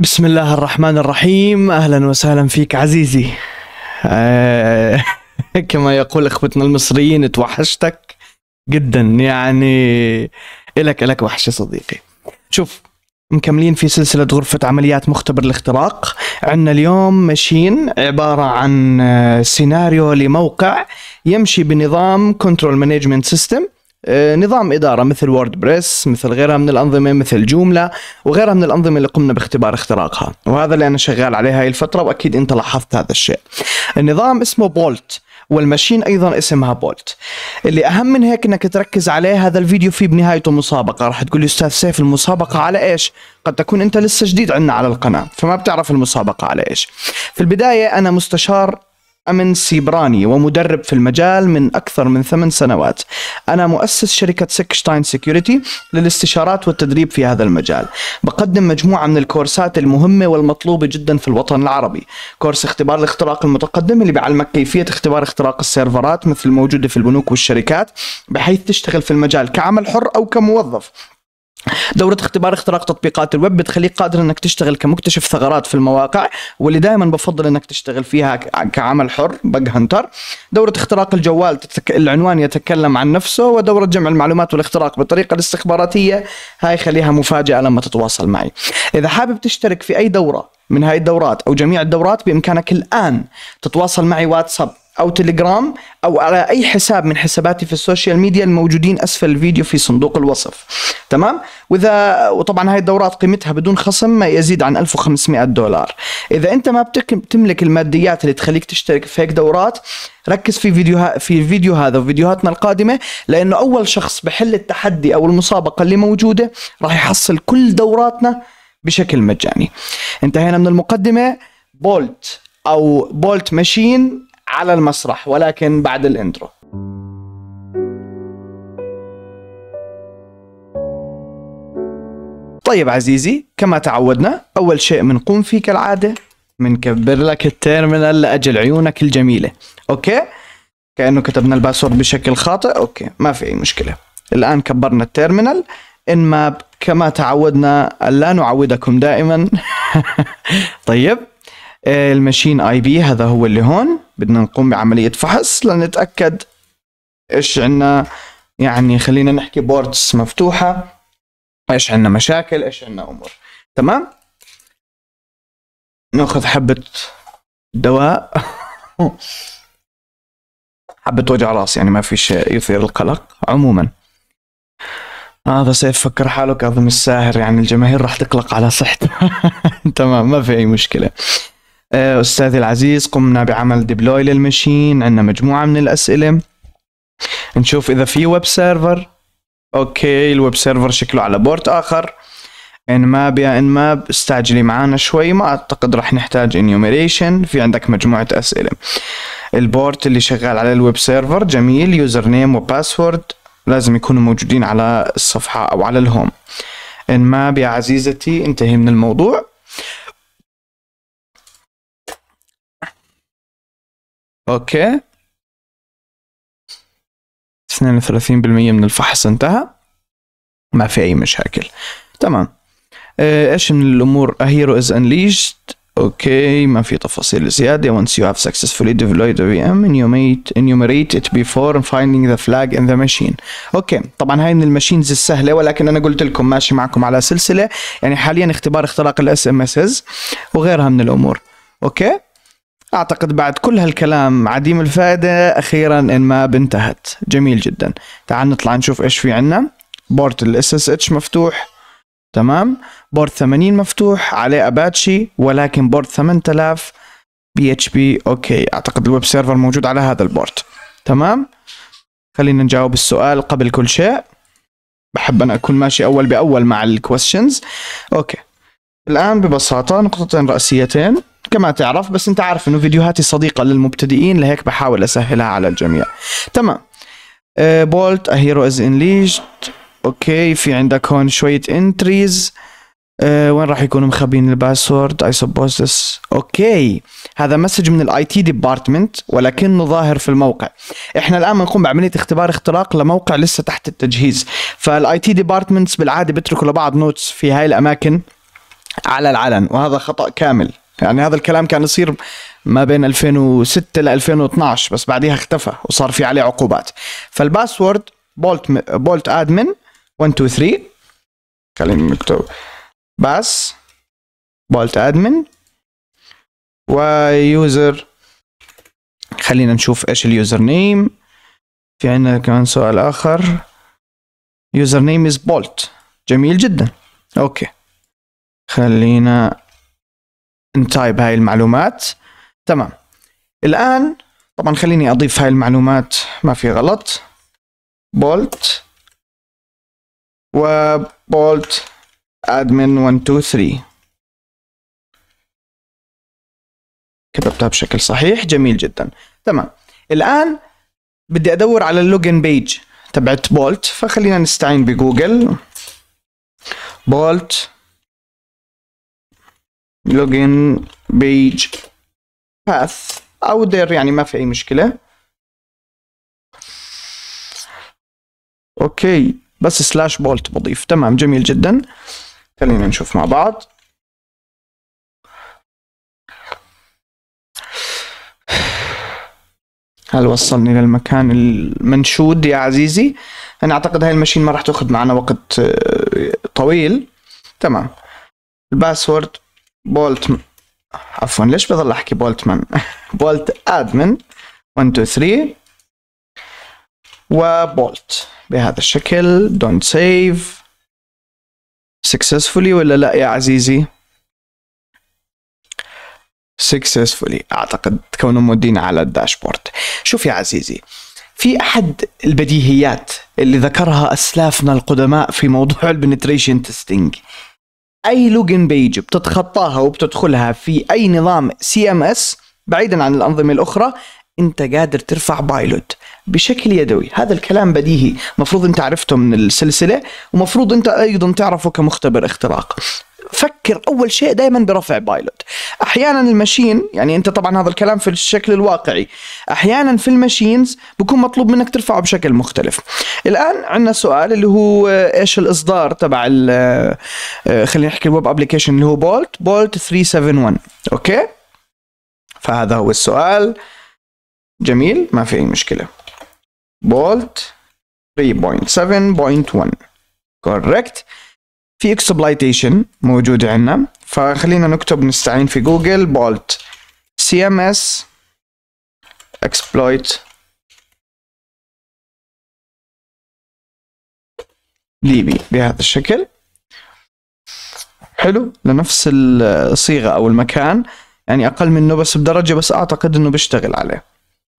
بسم الله الرحمن الرحيم اهلا وسهلا فيك عزيزي آه كما يقول اخوتنا المصريين توحشتك جدا يعني الك الك وحش يا صديقي شوف مكملين في سلسلة غرفة عمليات مختبر الاختراق عندنا اليوم ماشين عبارة عن آه، سيناريو لموقع يمشي بنظام كنترول مانجمنت سيستم آه، نظام إدارة مثل ووردبريس مثل غيرها من الأنظمة مثل جوملا وغيرها من الأنظمة اللي قمنا باختبار اختراقها وهذا اللي أنا شغال عليه هاي الفترة وأكيد أنت لاحظت هذا الشيء النظام اسمه بولت والماشين ايضا اسمها بولت اللي اهم من هيك انك تركز عليه هذا الفيديو فيه بنهايته مسابقه راح تقول لي استاذ سيف المسابقه على ايش قد تكون انت لسه جديد عندنا على القناه فما بتعرف المسابقه على ايش في البدايه انا مستشار أمن سيبراني ومدرب في المجال من أكثر من ثمان سنوات أنا مؤسس شركة سكشتاين سيكوريتي للاستشارات والتدريب في هذا المجال بقدم مجموعة من الكورسات المهمة والمطلوبة جدا في الوطن العربي كورس اختبار الاختراق المتقدم اللي بيعلمك كيفية اختبار اختراق السيرفرات مثل الموجودة في البنوك والشركات بحيث تشتغل في المجال كعمل حر أو كموظف دورة اختبار اختراق تطبيقات الويب بتخليك قادر انك تشتغل كمكتشف ثغرات في المواقع واللي دائما بفضل انك تشتغل فيها كعمل حر بق هنتر دورة اختراق الجوال تتك... العنوان يتكلم عن نفسه ودورة جمع المعلومات والاختراق بالطريقة الاستخباراتية هاي خليها مفاجأة لما تتواصل معي إذا حابب تشترك في أي دورة من هاي الدورات أو جميع الدورات بإمكانك الآن تتواصل معي واتساب او تليجرام او على اي حساب من حساباتي في السوشيال ميديا الموجودين اسفل الفيديو في صندوق الوصف تمام واذا وطبعا هاي الدورات قيمتها بدون خصم ما يزيد عن 1500 دولار اذا انت ما بتملك الماديات اللي تخليك تشترك في هيك دورات ركز في فيديو في الفيديو هذا وفيديوهاتنا القادمه لانه اول شخص بحل التحدي او المسابقه اللي موجوده راح يحصل كل دوراتنا بشكل مجاني انتهينا من المقدمه بولت او بولت ماشين على المسرح ولكن بعد الانترو طيب عزيزي كما تعودنا أول شيء بنقوم فيه كالعادة بنكبر لك التيرمينال لأجل عيونك الجميلة أوكي كأنه كتبنا الباسورد بشكل خاطئ أوكي ما في أي مشكلة الآن كبرنا التيرمينال إن ماب كما تعودنا ألا نعودكم دائما طيب آه، الماشين اي بي هذا هو اللي هون بدنا نقوم بعملية فحص لنتأكد ايش عنا يعني خلينا نحكي بورتس مفتوحة ايش عنا مشاكل ايش عنا امور تمام ناخذ حبة دواء حبة وجع راس يعني ما في شيء يثير القلق عموما هذا آه سيف فكر حاله كاظم الساهر يعني الجماهير راح تقلق على صحته تمام ما في اي مشكله آه، أستاذي العزيز قمنا بعمل ديبلوي للمشين عندنا مجموعة من الأسئلة نشوف إذا في ويب سيرفر أوكي الويب سيرفر شكله على بورت آخر ان ماب يا ان ماب استعجلي معانا شوي ما اعتقد رح نحتاج انيوميريشن في عندك مجموعة اسئلة البورت اللي شغال على الويب سيرفر جميل يوزر نيم وباسورد لازم يكونوا موجودين على الصفحة او على الهوم ان ماب يا عزيزتي انتهي من الموضوع اوكي 32% من الفحص انتهى ما في اي مشاكل تمام آه، ايش من الامور اهيرو از is اوكي ما في تفاصيل زيادة once you have successfully deployed a VM enumerate, enumerate it before finding the flag in the machine اوكي طبعا هاي من الماشينز السهلة ولكن انا قلت لكم ماشي معكم على سلسلة يعني حاليا اختبار اختراق الاس ام اس وغيرها من الامور اوكي أعتقد بعد كل هالكلام عديم الفائدة أخيرا إن ما بنتهت جميل جدا تعال نطلع نشوف إيش في عنا بورت الاس اس اتش مفتوح تمام بورت 80 مفتوح عليه أباتشي ولكن بورت 8000 بي اتش بي اوكي أعتقد الويب سيرفر موجود على هذا البورت تمام خلينا نجاوب السؤال قبل كل شيء بحب أنا أكون ماشي أول بأول مع questions أوكي الآن ببساطة نقطتين رئيسيتين كما تعرف بس انت عارف انه فيديوهاتي صديقة للمبتدئين لهيك بحاول اسهلها على الجميع تمام أه بولت ا هيرو از انليشت اوكي في عندك هون شوية انتريز أه وين راح يكونوا مخبين الباسورد اي سبوز ذس اوكي هذا مسج من الاي تي ديبارتمنت ولكنه ظاهر في الموقع احنا الان بنقوم بعمليه اختبار اختراق لموقع لسه تحت التجهيز فالاي تي ديبارتمنتس بالعاده بيتركوا لبعض نوتس في هاي الاماكن على العلن وهذا خطا كامل يعني هذا الكلام كان يصير ما بين 2006 ل 2012 بس بعديها اختفى وصار في عليه عقوبات فالباسورد بولت بولت ادمن 1 2 3 خليني نكتب باس بولت ادمن ويوزر خلينا نشوف ايش اليوزر نيم في عندنا كمان سؤال اخر يوزر نيم از بولت جميل جدا اوكي خلينا انتايب هاي المعلومات تمام الآن طبعا خليني أضيف هاي المعلومات ما في غلط بولت وبولت 2 3 كتبتها بشكل صحيح جميل جدا تمام الآن بدي أدور على اللوجن بيج تبعت بولت فخلينا نستعين بجوجل بولت login page path او دير يعني ما في اي مشكله اوكي بس سلاش بولت بضيف تمام جميل جدا خلينا نشوف مع بعض هل وصلني للمكان المنشود يا عزيزي انا اعتقد هاي المشين ما راح تاخذ معنا وقت آه، طويل تمام الباسورد بولت عفوا ليش بضل احكي بولتمان بولت ادمن 1 2 3 وبولت بهذا الشكل دونت سيف سكسسفولي ولا لا يا عزيزي سكسسفولي اعتقد كونه مودين على الداشبورد شوف يا عزيزي في احد البديهيات اللي ذكرها اسلافنا القدماء في موضوع البنتريشن تيستينج اي لوجن بيج بتتخطاها وبتدخلها في اي نظام سي ام اس بعيدا عن الانظمه الاخرى انت قادر ترفع بايلوت بشكل يدوي هذا الكلام بديهي مفروض انت عرفته من السلسله ومفروض انت ايضا تعرفه كمختبر اختراق فكر اول شيء دائما برفع بايلوت احيانا المشين يعني انت طبعا هذا الكلام في الشكل الواقعي احيانا في المشينز بكون مطلوب منك ترفعه بشكل مختلف الان عندنا سؤال اللي هو آه، ايش الاصدار تبع آه، آه، خلينا نحكي الويب ابلكيشن اللي هو بولت بولت 371 اوكي فهذا هو السؤال جميل ما في اي مشكله بولت 3.7.1 كوركت في اكسبلايتيشن موجود عندنا فخلينا نكتب نستعين في جوجل بولت سي ام اس اكسبلويت ليبي بهذا الشكل حلو لنفس الصيغة أو المكان يعني أقل منه بس بدرجة بس أعتقد أنه بيشتغل عليه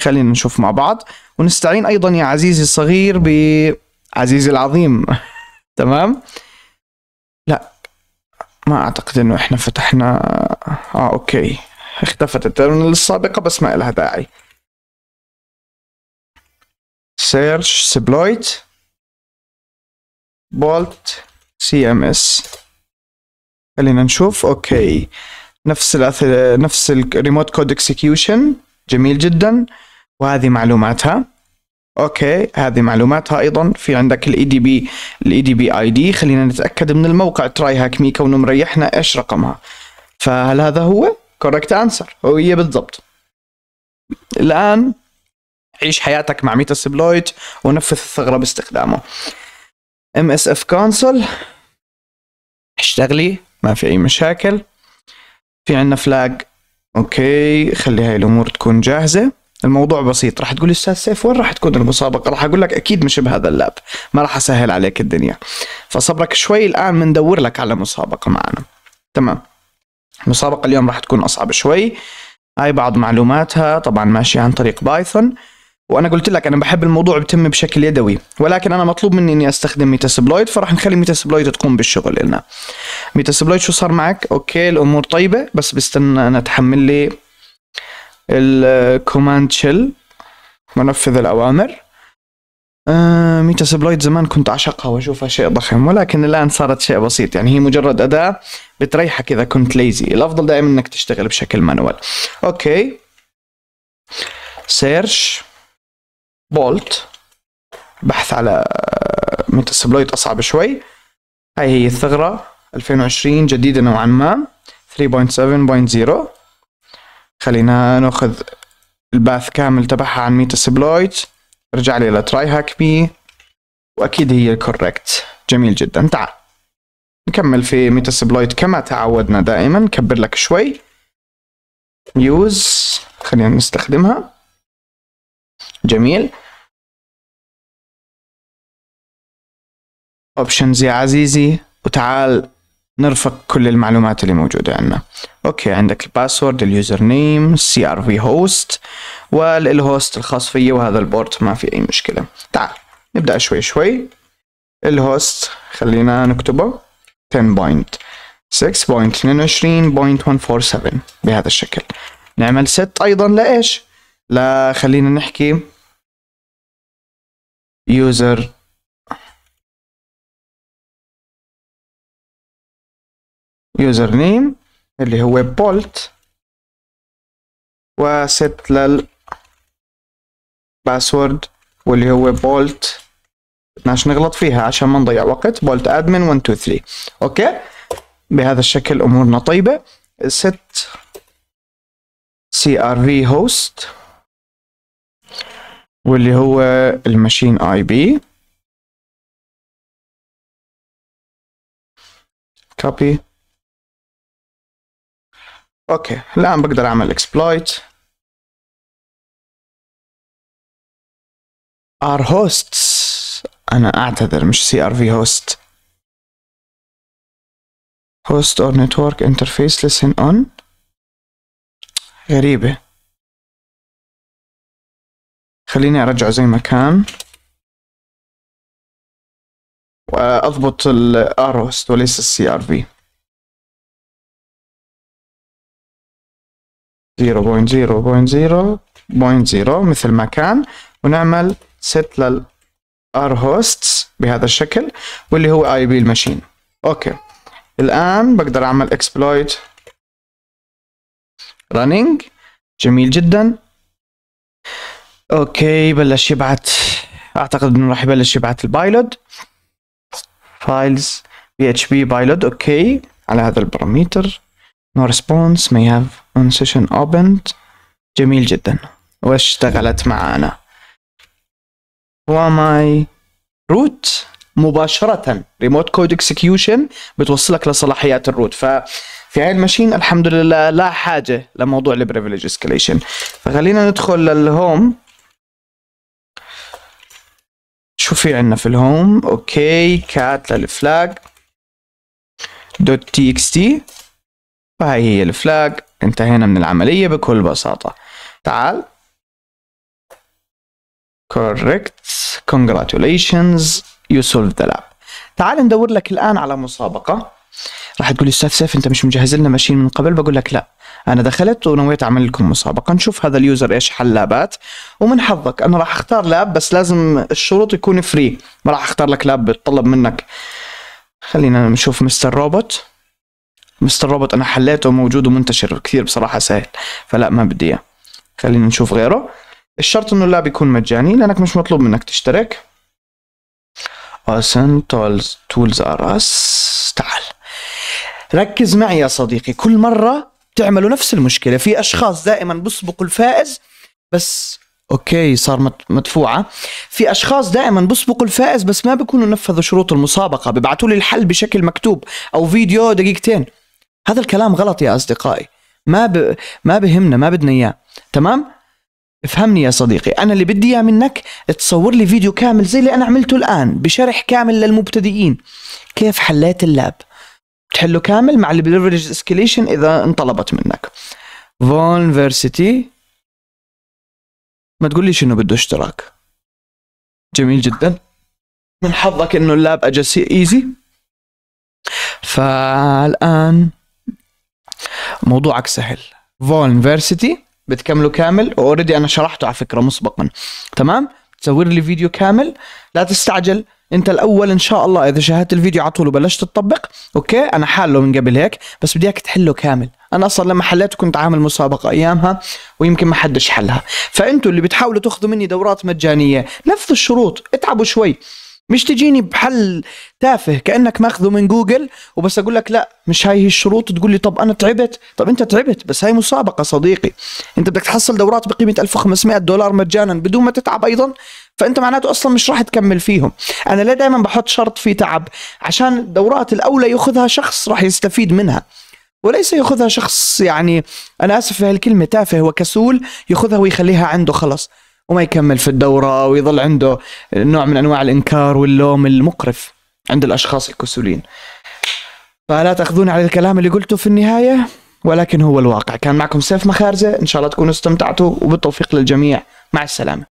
خلينا نشوف مع بعض ونستعين أيضا يا عزيزي الصغير بعزيزي العظيم تمام لا ما اعتقد انه احنا فتحنا اه اوكي اختفت الترمينال السابقة بس ما إلها داعي سيرش سبلويت بولت سي ام اس خلينا نشوف اوكي نفس الأث... نفس الريموت كود اكسكيوشن جميل جدا وهذه معلوماتها اوكي هذه معلوماتها ايضا في عندك الاي دي بي الاي دي بي اي دي خلينا نتاكد من الموقع تراي هاك ميكا كونه مريحنا ايش رقمها فهل هذا هو كوركت انسر هو هي بالضبط الان عيش حياتك مع ميتا سبلويت ونفذ الثغره باستخدامه ام اس اف كونسول اشتغلي ما في اي مشاكل في عندنا فلاج اوكي خلي هاي الامور تكون جاهزه الموضوع بسيط راح تقول استاذ سيف وين راح تكون المسابقه راح اقول لك اكيد مش بهذا اللاب ما راح اسهل عليك الدنيا فصبرك شوي الان بندور لك على مسابقه معنا تمام المسابقه اليوم راح تكون اصعب شوي هاي بعض معلوماتها طبعا ماشيه عن طريق بايثون وانا قلت لك انا بحب الموضوع بتم بشكل يدوي ولكن انا مطلوب مني اني استخدم ميتاسبلويد فراح نخلي ميتاسبلويد تقوم بالشغل لنا ميتاسبلويد شو صار معك اوكي الامور طيبه بس بستنى انا تحمل لي الكوماند شيل منفذ الأوامر آه ميتا سبلويد زمان كنت أعشقها وأشوفها شيء ضخم ولكن الآن صارت شيء بسيط يعني هي مجرد أداة بتريحك إذا كنت ليزي الأفضل دائما إنك تشتغل بشكل مانوال أوكي سيرش بولت بحث على آه، ميتا سبلويد أصعب شوي هاي هي الثغرة 2020 جديدة نوعا ما 3.7.0 خلينا ناخذ الباث كامل تبعها عن ميتا سبلويت رجع لي لتراي هاك بي واكيد هي الكوركت جميل جدا تعال نكمل في ميتا سبلويت كما تعودنا دائما نكبر لك شوي يوز خلينا نستخدمها جميل اوبشنز يا عزيزي وتعال نرفق كل المعلومات اللي موجودة عندنا اوكي عندك الباسورد اليوزر نيم سي ار في هوست والهوست الخاص فيي وهذا البورت ما في اي مشكلة تعال نبدأ شوي شوي الهوست خلينا نكتبه 10.6.22.147 بهذا الشكل نعمل ست ايضا لايش لا خلينا نحكي يوزر يوزر نيم اللي هو بولت وست للباسورد واللي هو بولت بدناش نغلط فيها عشان ما نضيع وقت بولت ادمن 1 2 3 اوكي بهذا الشكل امورنا طيبه ست سي ار في هوست واللي هو الماشين اي بي كوبي اوكي الان بقدر اعمل exploit ار hosts انا اعتذر مش سي ار في host host or network interface listen on غريبة خليني ارجعه زي ما كان واضبط الار هوست وليس السي ار في 0.0.0.0 مثل ما كان ونعمل set لل r hosts بهذا الشكل واللي هو اي بي الماشين اوكي الان بقدر اعمل exploit running جميل جدا اوكي بلش يبعث اعتقد انه راح يبلش يبعث البايلوت فايلز بي اتش بي بايلوت اوكي على هذا الباراميتر no response may have on session opened جميل جدا واشتغلت معانا وماي روت مباشرة ريموت كود اكسكيوشن بتوصلك لصلاحيات الروت ففي هاي الماشين الحمد لله لا حاجة لموضوع البريفليج اسكليشن فخلينا ندخل للهوم شو في عندنا في الهوم اوكي كات للفلاج دوت تي اكس تي فهي هي الفلاج انتهينا من العملية بكل بساطة تعال correct congratulations you solved the lab تعال ندور لك الآن على مسابقة راح تقول لي استاذ سيف انت مش مجهز لنا ماشين من قبل بقول لك لا انا دخلت ونويت اعمل لكم مسابقه نشوف هذا اليوزر ايش حل لابات ومن حظك انا راح اختار لاب بس لازم الشروط يكون فري ما راح اختار لك لاب بتطلب منك خلينا نشوف مستر روبوت مستر روبوت انا حليته موجود ومنتشر كثير بصراحه سهل فلا ما بدي اياه خلينا نشوف غيره الشرط انه اللعب يكون مجاني لانك مش مطلوب منك تشترك اسن تولز تولز are تعال ركز معي يا صديقي كل مرة بتعملوا نفس المشكلة في أشخاص دائما بيسبقوا الفائز بس اوكي صار مدفوعة في أشخاص دائما بيسبقوا الفائز بس ما بيكونوا نفذوا شروط المسابقة ببعثوا لي الحل بشكل مكتوب أو فيديو دقيقتين هذا الكلام غلط يا أصدقائي ما ب... ما بهمنا ما بدنا إياه تمام افهمني يا صديقي أنا اللي بدي إياه منك تصور لي فيديو كامل زي اللي أنا عملته الآن بشرح كامل للمبتدئين كيف حليت اللاب تحله كامل مع البريفرج اسكيليشن إذا انطلبت منك فولنفرسيتي ما تقول ليش انه بده اشتراك جميل جدا من حظك انه اللاب اجا ايزي فالان موضوعك سهل انفرسيتي بتكمله كامل اوريدي انا شرحته على فكره مسبقا تمام تصور لي فيديو كامل لا تستعجل انت الاول ان شاء الله اذا شاهدت الفيديو على طول وبلشت تطبق اوكي انا حاله من قبل هيك بس بدي اياك تحله كامل انا اصلا لما حليته كنت عامل مسابقه ايامها ويمكن ما حدش حلها فانتوا اللي بتحاولوا تاخذوا مني دورات مجانيه نفذوا الشروط اتعبوا شوي مش تجيني بحل تافه كانك ماخذه من جوجل وبس اقول لك لا مش هاي هي الشروط تقول لي طب انا تعبت طب انت تعبت بس هاي مسابقه صديقي انت بدك تحصل دورات بقيمه 1500 دولار مجانا بدون ما تتعب ايضا فانت معناته اصلا مش راح تكمل فيهم انا لا دائما بحط شرط في تعب عشان الدورات الاولى ياخذها شخص راح يستفيد منها وليس ياخذها شخص يعني انا اسف في هالكلمه تافه وكسول ياخذها ويخليها عنده خلص وما يكمل في الدوره ويظل عنده نوع من انواع الانكار واللوم المقرف عند الاشخاص الكسولين فلا تأخذوني على الكلام اللي قلته في النهايه ولكن هو الواقع كان معكم سيف مخارزه ان شاء الله تكونوا استمتعتوا وبالتوفيق للجميع مع السلامه